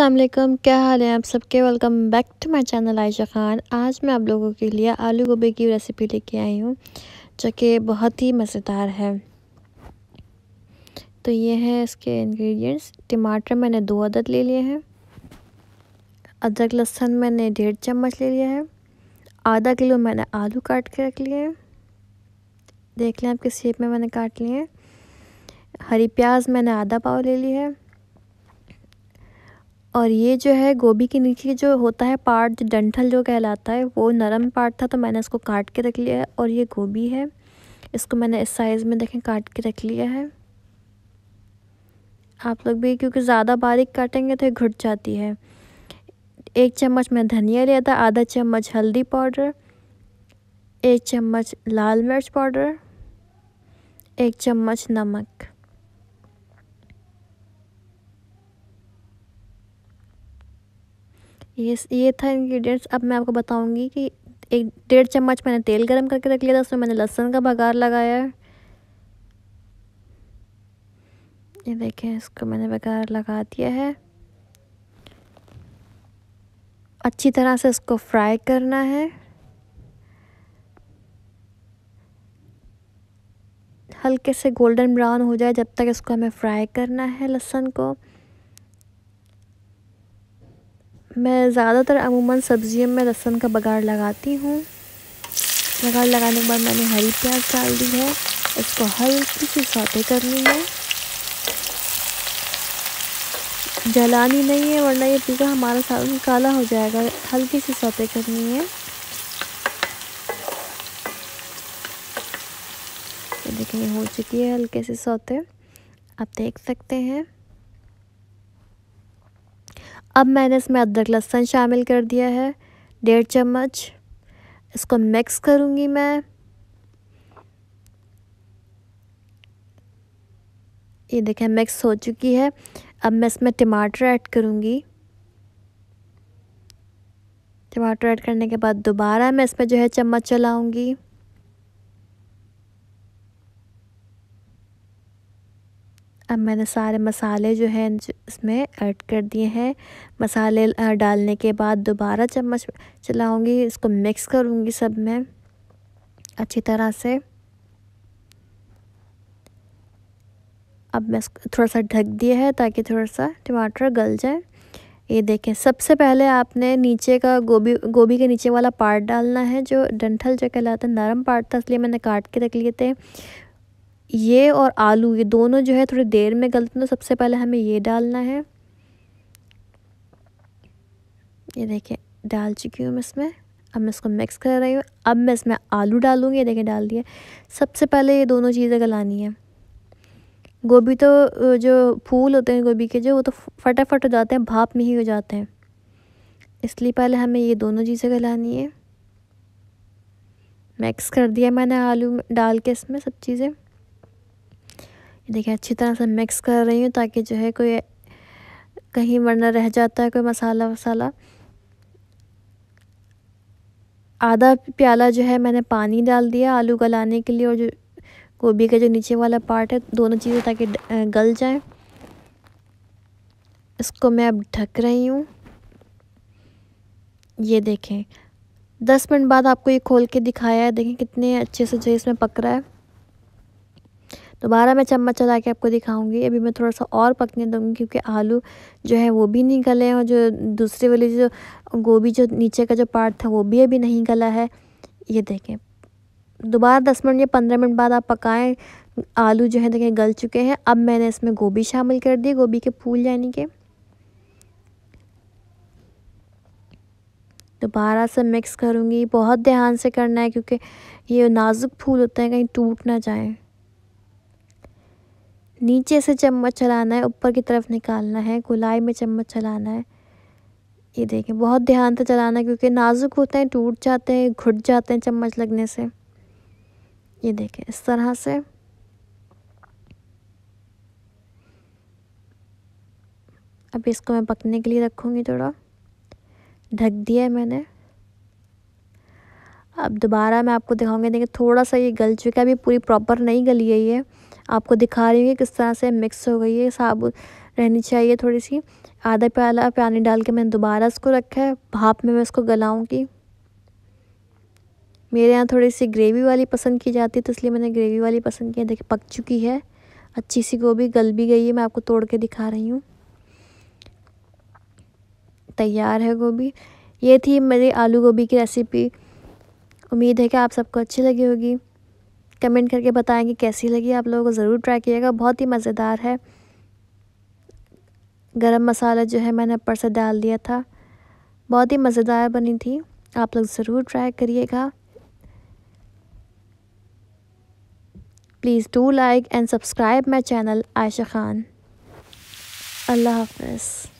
असलम क्या हाल है आप सबके welcome back to my channel Ayesha Khan आज मैं आप लोगों के लिए आलू गोभी की रेसिपी लेके आई हूँ जो कि बहुत ही मज़ेदार है तो ये है इसके इंग्रेडिएंट्स टमाटर मैंने दो अदद ले लिए हैं अदरक लहसुन मैंने डेढ़ चम्मच ले लिया है आधा किलो मैंने आलू काट के रख लिए हैं देख लें आपके शेप में मैंने काट लिए हैं हरी प्याज मैंने आधा पाव ले ली है और ये जो है गोभी के नीचे जो होता है पार्ट डंठल जो कहलाता है वो नरम पार्ट था तो मैंने इसको काट के रख लिया है और ये गोभी है इसको मैंने इस साइज़ में देखें काट के रख लिया है आप लोग भी क्योंकि ज़्यादा बारीक काटेंगे तो ये घुट जाती है एक चम्मच मैं धनिया लिया था आधा चम्मच हल्दी पाउडर एक चम्मच लाल मिर्च पाउडर एक चम्मच नमक ये ये था इंग्रेडिएंट्स अब मैं आपको बताऊंगी कि एक डेढ़ चम्मच मैंने तेल गरम करके रख लिया था उसमें मैंने लहसुन का बघार लगाया है ये देखें इसको मैंने बघार लगा दिया है अच्छी तरह से इसको फ्राई करना है हल्के से गोल्डन ब्राउन हो जाए जब तक इसको हमें फ्राई करना है लहसुन को मैं ज़्यादातर अमूमन सब्जियों में लहसुन का बघाड़ लगाती हूँ बघाड़ लगाने के बाद मैंने हरी प्याज डाल दी है इसको हल्की सी सौते करनी है जलानी नहीं है वरना ये पीका हमारा सालन काला हो जाएगा हल्की सी सौते करनी है देखिए हो चुकी है हल्के से सौते आप देख सकते हैं अब मैंने इसमें अदरक लहसन शामिल कर दिया है डेढ़ चम्मच इसको मिक्स करूँगी मैं ये देखें मिक्स हो चुकी है अब मैं इसमें टमाटर ऐड करूँगी टमाटर ऐड करने के बाद दोबारा मैं इसमें जो है चम्मच चलाऊँगी अब मैंने सारे मसाले जो है इसमें ऐड कर दिए हैं मसाले डालने के बाद दोबारा चम्मच चलाऊँगी इसको मिक्स करूँगी सब में अच्छी तरह से अब मैं थोड़ा सा ढक दिया है ताकि थोड़ा सा टमाटर गल जाए ये देखें सबसे पहले आपने नीचे का गोभी गोभी के नीचे वाला पार्ट डालना है जो डंठल जो कहलाता है नरम पार्ट था इसलिए मैंने काट के रख लिए थे ये और आलू ये दोनों जो है थोड़ी देर में गलते हैं सबसे पहले हमें ये डालना है ये देखें डाल चुकी हूँ मैं इसमें अब मैं इसको मिक्स कर रही हूँ अब मैं इसमें आलू डालूँगी ये देखें डाल दिए सबसे पहले ये दोनों चीज़ें गलानी है गोभी तो जो फूल होते हैं गोभी के जो वो तो फटाफट हो जाते हैं भाप में ही हो जाते हैं इसलिए पहले हमें ये दोनों चीज़ें गलानी है मिक्स कर दिया मैंने आलू डाल के इसमें सब चीज़ें देखिए अच्छी तरह से मिक्स कर रही हूँ ताकि जो है कोई कहीं वरना रह जाता है कोई मसाला वसाला आधा प्याला जो है मैंने पानी डाल दिया आलू गलाने के लिए और जो गोभी का जो नीचे वाला पार्ट है दोनों चीज़ें ताकि गल जाए इसको मैं अब ढक रही हूँ ये देखें दस मिनट बाद आपको ये खोल के दिखाया है देखें कितने अच्छे से जो है इसमें पक रहा है दोबारा मैं चम्मच चला के आपको दिखाऊंगी अभी मैं थोड़ा सा और पकने दूँगी क्योंकि आलू जो है वो भी नहीं गले और जो दूसरे वाले जो गोभी जो नीचे का जो पार्ट था वो भी अभी नहीं गला है ये देखें दोबारा दस मिनट या पंद्रह मिनट बाद आप पकाएं आलू जो है देखें गल चुके हैं अब मैंने इसमें गोभी शामिल कर दी गोभी के फूल यानी कि दोबारा से मिक्स करूँगी बहुत ध्यान से करना है क्योंकि ये नाजुक फूल होते हैं कहीं टूट ना जाए नीचे से चम्मच चलाना है ऊपर की तरफ निकालना है गुलाई में चम्मच चलाना है ये देखें बहुत ध्यान से चलाना है क्योंकि नाजुक होते हैं टूट जाते हैं घुट जाते हैं चम्मच लगने से ये देखें इस तरह से अब इसको मैं पकने के लिए रखूँगी थोड़ा ढक दिया है मैंने अब दोबारा मैं आपको दिखाऊंगी देखिए थोड़ा सा ये गल चुका है अभी पूरी प्रॉपर नहीं गली है ये आपको दिखा रही हूँ किस तरह से मिक्स हो गई है साबुत रहनी चाहिए थोड़ी सी आधा प्याला पानी डाल के मैंने दोबारा इसको रखा है भाप में मैं इसको गलाऊँगी मेरे यहाँ थोड़ी सी ग्रेवी वाली पसंद की जाती है तो इसलिए मैंने ग्रेवी वाली पसंद की है देखिए पक चुकी है अच्छी सी गोभी गल भी गई है मैं आपको तोड़ के दिखा रही हूँ तैयार है गोभी ये थी मेरी आलू गोभी की रेसिपी उम्मीद है कि आप सबको अच्छी लगी होगी कमेंट करके बताएंगे कैसी लगी आप लोगों को ज़रूर ट्राई किएगा बहुत ही मज़ेदार है गरम मसाला जो है मैंने ऊपर से डाल दिया था बहुत ही मज़ेदार बनी थी आप लोग ज़रूर ट्राई करिएगा please do like and subscribe my channel Ayesha Khan अल्लाह हाफ